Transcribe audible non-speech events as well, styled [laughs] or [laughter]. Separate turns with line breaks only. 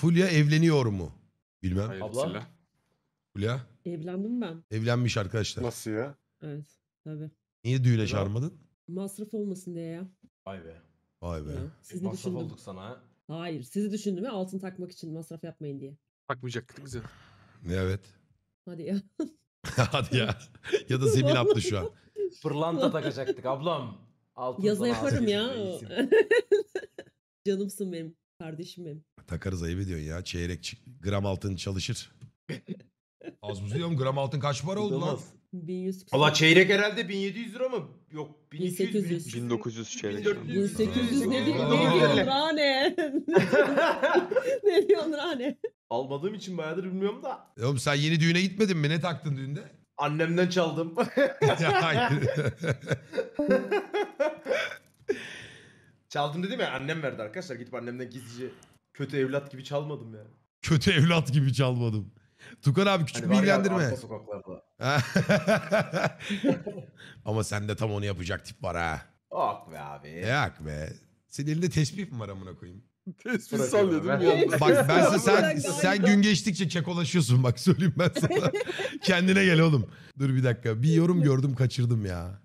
Fulya evleniyor mu? Bilmem. Abla, Fulya Evlendim ben. evlenmiş arkadaşlar. Nasıl ya? Evet. Tabii. Niye düğüne çağırmadın? Masraf olmasın diye ya. Vay be. Vay be. Sizi Masraf düşündüm. olduk sana ha. Hayır. Sizi düşündüm ve altın takmak için masraf yapmayın diye. Takmayacaktık bizi. Evet. Hadi ya. [laughs] [laughs] Hadi ya. ya da zemin attı şu an. Pırlanta takacaktık ablam. Altın Yaza yaparım ya. [laughs] Canımsın benim. Kardeşim benim. Takarız ayıp diyorsun ya. Çeyrek gram altın çalışır. [laughs] Az buz diyorum gram altın kaç para oldu lan? 1100 Allah çeyrek herhalde 1700 lira mı? Yok 1200 1800. 1900 çeyrek. 1400. 1800 ne diyor? Ne diyorsun Rane? [laughs] ne diyorsun Rane? Almadığım için bayağıdır bilmiyorum da. E oğlum sen yeni düğüne gitmedin mi? Ne taktın düğünde? Annemden çaldım. Hayır. [laughs] çaldım dedim ya annem verdi arkadaşlar. Gidip annemden gizlice Kötü evlat gibi çalmadım yani. Kötü evlat gibi çalmadım. Tukan abi küçük Hani var ya, bir arka ilgilendirme. sokaklarda. [laughs] Ama sende tam onu yapacak tip var ha. Ah be abi. Yak be. Senin elinde tesbih mi var amına koyayım? Tespih Bırakıyorum sallıyordum bir anda. Bak ben size sen, sen gün geçtikçe çekolaşıyorsun bak söyleyeyim ben sana. [laughs] Kendine gel oğlum. Dur bir dakika bir yorum gördüm kaçırdım ya.